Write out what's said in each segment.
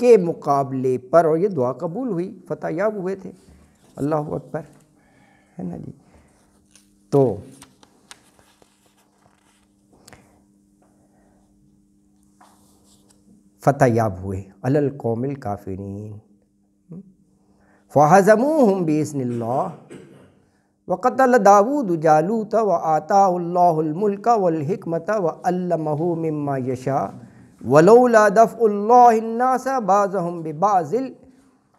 के मुकाबले पर और ये दुआ कबूल हुई याब हुए थे अल्लाह अकबर है ना जी तो याब हुए अलल कौमिल काफिरीन फ़ाज़मू हम बेसनल्ला वक़तल दाऊद जालूत व आतामुल्क वलहमत व अल्लमह मम्मा यशा ولولا دفع الله الناس بعضهم ببعض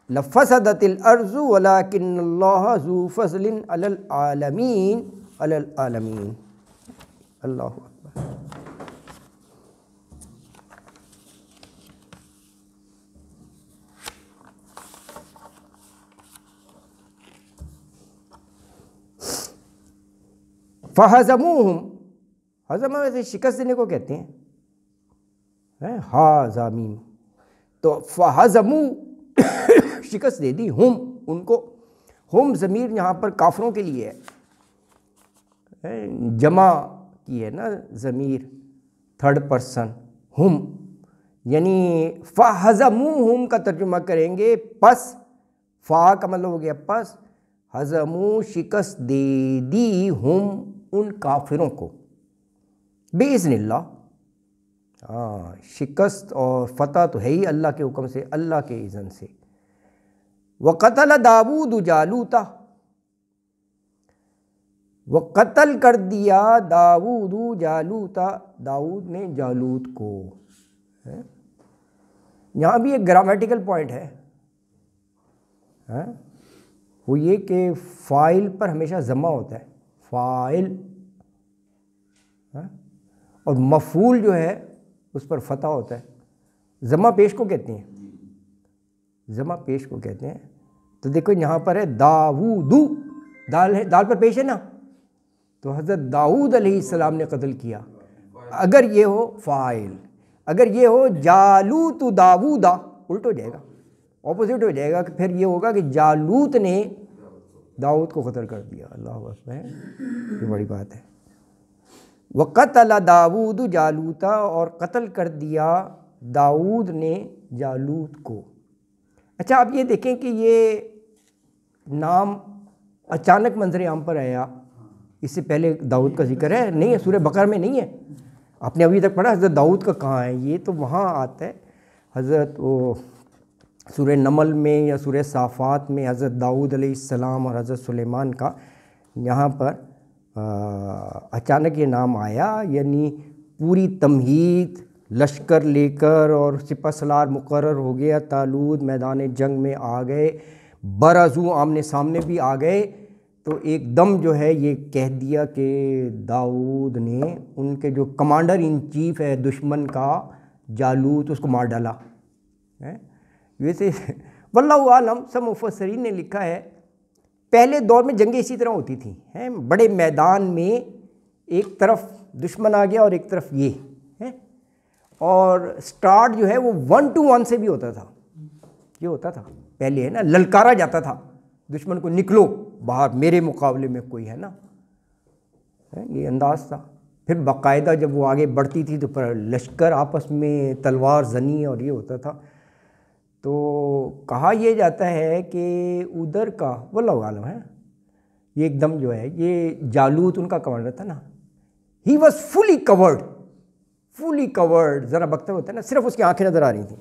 لفسدت الأرض ولكن الله ذو فضل على العالمين على العالمين الله أكبر فهزموهم هزموا वैसे शिकस्त देने को है हा तो फ़ाजमू शिकस्त दे दी हम उनको हम ज़मीर यहाँ पर काफरों के लिए है जमा की है ना ज़मीर थर्ड पर्सन हम यानी फ़ाजमू हम का तर्जुमा करेंगे पस फ़ा का मतलब हो गया पस हजमू शिकस्त दे दी हम उन काफिरों को बेज़न हाँ शिकस्त और फतह तो है ही अल्लाह के हुक्म से अल्लाह के इज़न से व कतल दाऊद जालूता व कतल कर दिया दाऊद जालूता दाऊद ने जालूत को यहाँ भी एक ग्रामेटिकल पॉइंट है हैं वो ये कि फ़ाइल पर हमेशा जमा होता है फ़ाइल और मफूल जो है उस पर फतह होता है जमा पेश को कहते हैं जमा पेश को कहते हैं तो देखो यहाँ पर है दू दाल है दाल पर पेश है ना तो हज़रत दाऊद अलैहिस्सलाम ने कत्ल किया अगर ये हो फ़ाइल अगर ये हो जालू दाऊ दा उल्ट हो जाएगा ऑपोजिट हो जाएगा कि फिर ये होगा कि जालूत ने दाऊद को कत्ल कर दिया अल्लाह ये बड़ी बात है व दाऊद जालूता और कत्ल कर दिया दाऊद ने जालूत को अच्छा आप ये देखें कि ये नाम अचानक मंजर आम पर आया इससे पहले दाऊद का जिक्र है नहीं है सूर्य बकर में नहीं है आपने अभी तक पढ़ा हज़रत दाऊद का कहाँ है ये तो वहाँ आता है हज़रत वो सूर्य नमल में या सूर्य साफ़ात में हज़रत दाऊद सलाम और हज़रत सुलेमान का यहाँ पर अचानक ये नाम आया यानी पूरी तमहीद लश्कर लेकर और सिपा सलार मुकर हो गया तालूद मैदान जंग में आ गए बराजू आमने सामने भी आ गए तो एकदम जो है ये कह दिया कि दाऊद ने उनके जो कमांडर इन चीफ है दुश्मन का जालूत उसको मार डाला है वैसे वल्लम आलम सब मुफसरीन ने लिखा है पहले दौर में जंगें इसी तरह होती थी हैं बड़े मैदान में एक तरफ दुश्मन आ गया और एक तरफ ये हैं और स्टार्ट जो है वो वन टू वन से भी होता था ये होता था पहले है ना ललकारा जाता था दुश्मन को निकलो बाहर मेरे मुकाबले में कोई है ना है? ये अंदाज था फिर बाकायदा जब वो आगे बढ़ती थी तो पर लश्कर आपस में तलवार जनी और ये होता था तो कहा यह जाता है कि उधर का वल्लभ आलम है ये एकदम जो है ये जालूत उनका कमांडर था ना he was fully covered fully covered ज़रा बख्तर होता है ना सिर्फ उसकी आंखें नज़र आ रही थी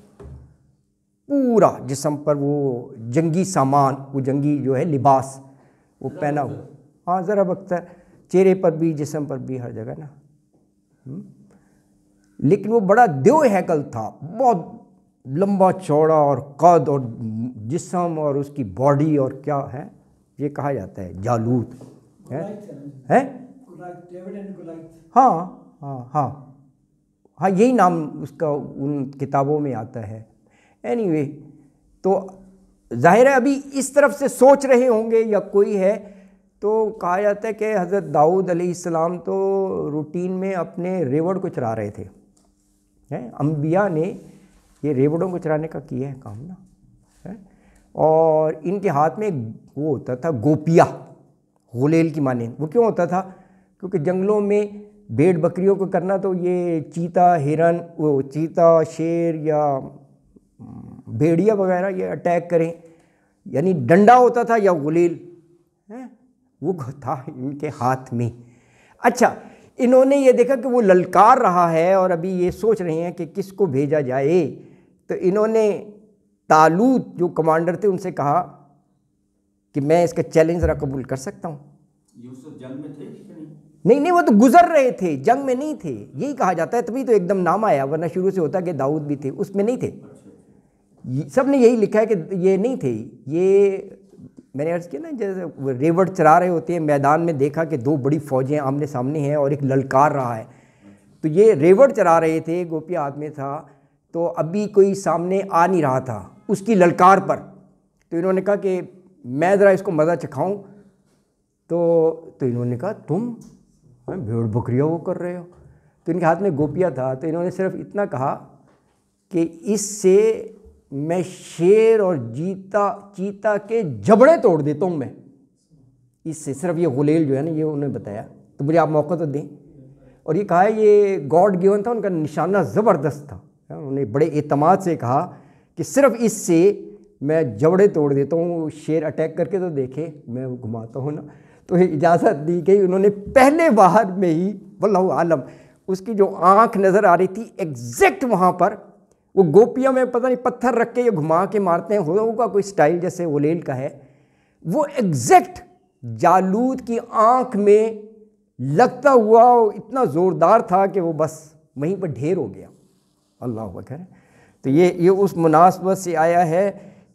पूरा जिसम पर वो जंगी सामान वो जंगी जो है लिबास वो पहना हुआ हाँ ज़रा बख्तर चेहरे पर भी जिसम पर भी हर जगह ना हम्म। लेकिन वो बड़ा देव हैकल था बहुत लंबा चौड़ा और कद और जिसम और उसकी बॉडी और क्या है ये कहा जाता है जालूत है हैं हाँ हाँ हाँ हाँ यही नाम उसका उन किताबों में आता है एनीवे anyway, तो जाहिर है अभी इस तरफ से सोच रहे होंगे या कोई है तो कहा जाता है कि हज़रत दाऊद अलैहिस्सलाम तो रूटीन में अपने रेवड़ को चरा रहे थे हैं अम्बिया ने ये रेबड़ों को चराने का किया है काम ना है और इनके हाथ में वो होता था गोपिया गुलेल की माने वो क्यों होता था क्योंकि जंगलों में भेड़ बकरियों को करना तो ये चीता हिरन वो चीता शेर या हम्म, भेड़िया वगैरह ये अटैक करें यानी डंडा होता था या गुलेल है वो था इनके हाथ में अच्छा इन्होंने ये देखा कि वो ललकार रहा है और अभी ये सोच रहे हैं कि किसको भेजा जाए तो इन्होंने तालूत जो कमांडर थे उनसे कहा कि मैं इसका चैलेंज ज़रा कबूल कर सकता हूँ जंग में थे नहीं? नहीं नहीं वो तो गुजर रहे थे जंग में नहीं थे यही कहा जाता है तभी तो एकदम नाम आया वरना शुरू से होता कि दाऊद भी थे उसमें नहीं थे सब ने यही लिखा है कि ये नहीं थे ये मैंने अर्ज़ किया ना जैसे रेवड़ चरा रहे होते हैं मैदान में देखा कि दो बड़ी फौजें आमने सामने हैं और एक ललकार रहा है तो ये रेवड़ चरा रहे थे गोपिया आदमी था तो अभी कोई सामने आ नहीं रहा था उसकी ललकार पर तो इन्होंने कहा कि मैं ज़रा इसको मज़ा चखाऊं तो तो इन्होंने कहा तुम भेड़ बकरिया वो कर रहे हो तो इनके हाथ में गोपिया था तो इन्होंने सिर्फ इतना कहा कि इससे मैं शेर और जीता चीता के जबड़े तोड़ देता हूँ मैं इससे सिर्फ ये गुलेल जो है ना ये उन्होंने बताया तो मुझे आप मौका तो दें और ये कहा है ये गॉड गिवन था उनका निशाना ज़बरदस्त था हाँ, उन्होंने बड़े अतमाद से कहा कि सिर्फ इससे मैं जबड़े तोड़ देता हूँ शेर अटैक करके तो देखे मैं घुमाता हूँ ना तो इजाज़त दी गई उन्होंने पहले बाहर में ही वल्लह आलम उसकी जो आँख नज़र आ रही थी एग्जैक्ट वहाँ पर वो गोपियाँ में पता नहीं पत्थर रख के ये घुमा के मारते हैं होगा कोई स्टाइल जैसे वलेल का है वो एग्जैक्ट जालूद की आँख में लगता हुआ इतना ज़ोरदार था कि वो बस वहीं पर ढेर हो गया अल्लाह बकर तो ये ये उस मुनासबत से आया है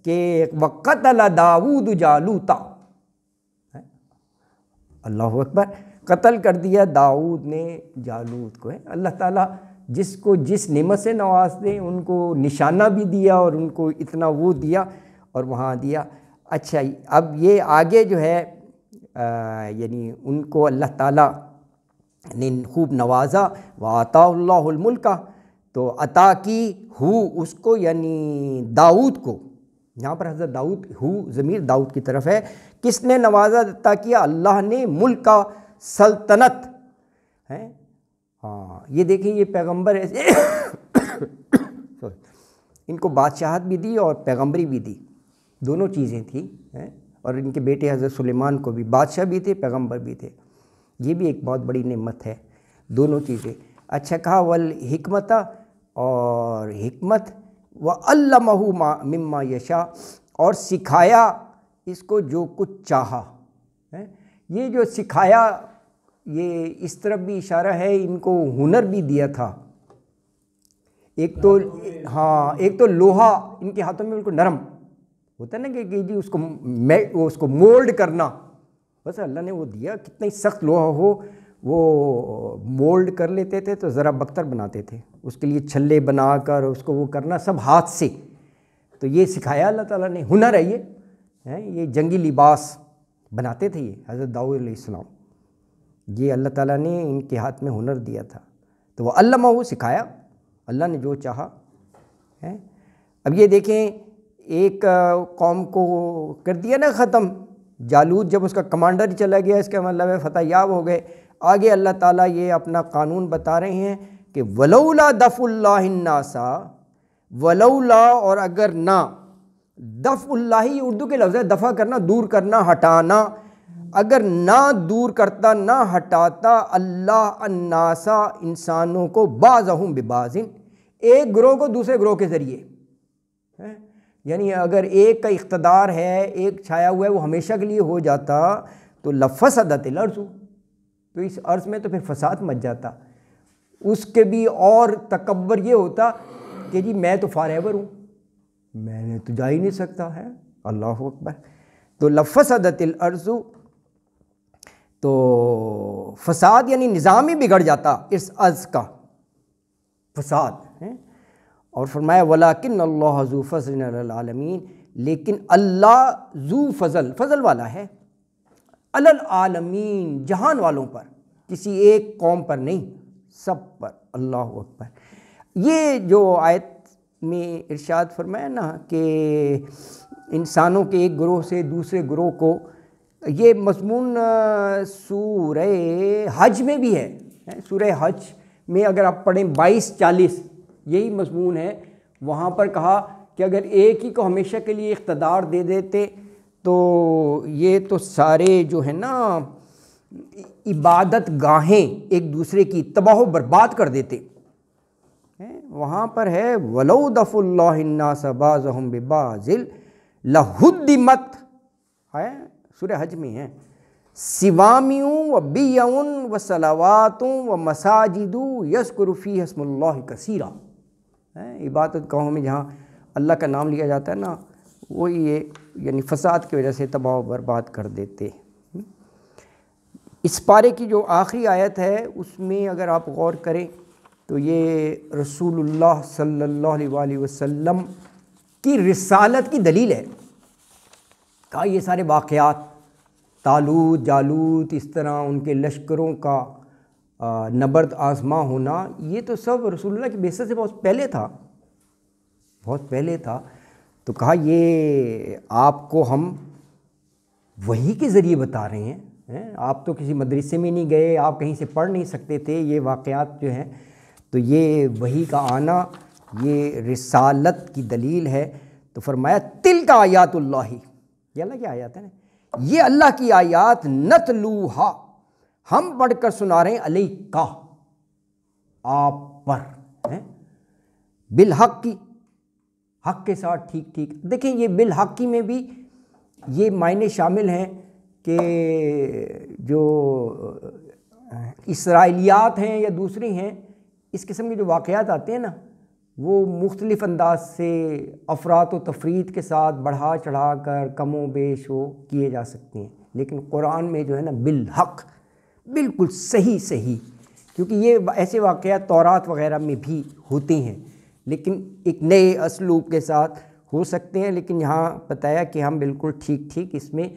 कि वक़त दाऊद जालूता अल्लाह अकबर कत्ल कर दिया दाऊद ने जालूद को है अल्लाह ताला जिसको जिस नमत से नवाज दें उनको निशाना भी दिया और उनको इतना वो दिया और वहाँ दिया अच्छा अब ये आगे जो है यानी उनको अल्लाह ताला ने खूब नवाजा का तो अता की हु उसको यानी दाऊद को यहाँ पर हज़रत दाऊद हु ज़मीर दाऊद की तरफ है किसने नवाजा अता किया अल्लाह ने मुल्क का सल्तनत है हाँ ये देखें ये पैगंबर ऐसे सॉरी इनको बादशाहत भी दी और पैगंबरी भी दी दोनों चीज़ें थी हैं और इनके बेटे हज़रत सुलेमान को भी बादशाह भी थे पैगंबर भी थे ये भी एक बहुत बड़ी नेमत है दोनों चीज़ें अच्छा कहा वल हमता और हमत व अल्लामहू मम्मा यशा और सिखाया इसको जो कुछ चाहा है ये जो सिखाया ये इस तरफ भी इशारा है इनको हुनर भी दिया था एक तो हाँ एक तो लोहा इनके हाथों में बिल्कुल नरम होता है ना कि जी उसको उसको मोल्ड करना बस अल्लाह ने वो दिया कितना ही सख्त लोहा हो वो मोल्ड कर लेते थे तो ज़रा बख्तर बनाते थे उसके लिए छल्ले बनाकर उसको वो करना सब हाथ से तो ये सिखाया अल्लाह ताला ने हुनर है ये हैं ये जंगी लिबास बनाते थे ये हज़रत दाऊद ये अल्लाह ताला ने इनके हाथ में हुनर दिया था तो वह अल्लामा वो सिखाया अल्लाह ने जो चाहा है अब ये देखें एक कौम को कर दिया ना ख़त्म जालूद जब उसका कमांडर चला गया इसका मतलब है याब हो गए आगे अल्लाह ताला ये अपना कानून बता रहे हैं कि वलौला दफ़ुल्लासा वलौला और अगर ना दफ़ुल्ला ही उर्दू के लफ्ज़ है दफ़ा करना दूर करना हटाना अगर ना दूर करता ना हटाता अल्लाह अन्नासा इंसानों को बाज़हम बेबाजिन एक ग्रोह को दूसरे ग्रोह के ज़रिए यानी अगर एक का इकतदार है एक छाया हुआ है वो हमेशा के लिए हो जाता तो अदत लर्जू तो इस अर्ज़ में तो फिर फसाद मच जाता उसके भी और तकबर ये होता कि जी मैं तो फ़ार एवर हूँ मैंने तो जा ही नहीं सकता है अल्लाह अकबर तो लफसदतिल अर्ज़ु तो फसाद यानी निज़ाम ही बिगड़ जाता इस अर्ज़ का फसाद है और फरमाया वलाकिन अल्लाह जू फजल आलमीन लेकिन अल्लाह जू फजल फजल वाला है आलमीन जहान वालों पर किसी एक कौम पर नहीं सब पर अल्लाह अकबर ये जो आयत में इरशाद फरमाया ना कि इंसानों के एक ग्रोह से दूसरे ग्रोह को ये मजमून सूर हज में भी है सूर हज में अगर आप पढ़ें बाईस चालीस यही मजमून है वहाँ पर कहा कि अगर एक ही को हमेशा के लिए इकतदार दे देते तो ये तो सारे जो है ना इबादत गाहें एक दूसरे की तबाह बर्बाद कर देते हैं वहाँ पर है वलो दफ़ुल्लासबाज़म बिबाजिल लहुद्दीमत है सुर हज में है सिवामियों व बियाउन व सलावातों व मसाजिदू यसकुरफ़ी हसमल्ला कसीरा है इबादत गाहों में जहाँ अल्लाह का नाम लिया जाता है ना वो ये यानी फसाद की वजह से तबाह बर्बाद कर देते इस पारे की जो आखिरी आयत है उसमें अगर आप गौर करें तो ये रसूलुल्लाह सल्लल्लाहु अलैहि वसल्लम की रिसालत की दलील है कहा ये सारे वाक़ात तालूत जालूत इस तरह उनके लश्करों का नबर्द आजमा होना ये तो सब रसूलुल्लाह की बेसत से बहुत पहले था बहुत पहले था तो कहा ये आपको हम वही के ज़रिए बता रहे हैं है? आप तो किसी मदरसे में नहीं गए आप कहीं से पढ़ नहीं सकते थे ये वाक़ात जो हैं तो ये वही का आना ये रिसालत की दलील है तो फरमाया तिल का आयातुल्ला ये अल्लाह की आयात है ना ये अल्लाह की आयात लूहा हम पढ़कर सुना रहे हैं अली का आप पर है? बिलहक की हक के साथ ठीक ठीक देखें ये बिल हकी में भी ये मायने शामिल हैं कि जो इसराइलियात हैं या दूसरी हैं इस किस्म के जो वाक़ात आते हैं ना वो मुख्तलिफ अंदाज से अफरात व तफरीत के साथ बढ़ा चढ़ा कर कमो बेश हो किए जा सकते हैं लेकिन कुरान में जो है ना बिल हक बिल्कुल सही सही क्योंकि ये ऐसे वाक़ तौरात वगैरह में भी होते हैं लेकिन एक नए असलूब के साथ हो सकते हैं लेकिन यहाँ बताया कि हम बिल्कुल ठीक ठीक इसमें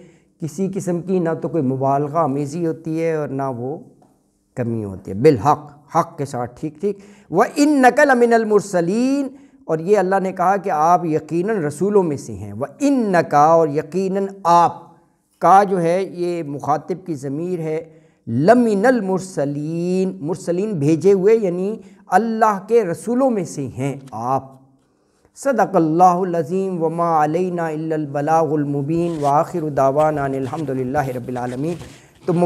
किसी किस्म की ना तो कोई मुबालगा आमेज़ी होती है और ना वो कमी होती है बिलहक हक के साथ ठीक ठीक वह इन नकल अमिनमरसलिन और ये अल्लाह ने कहा कि आप यकीन रसूलों में से हैं व इन नका और यकीन आप का जो है ये मुखातिब की ज़मीर है लमिनल मुरसलीन मुरसलीन भेजे हुए यानी अल्लाह के रसूलों में से हैं आप सदक़ल्लाज़ीम वमा अलना बलामुबीन व आखिर दावाना अलहमदिल्ला तो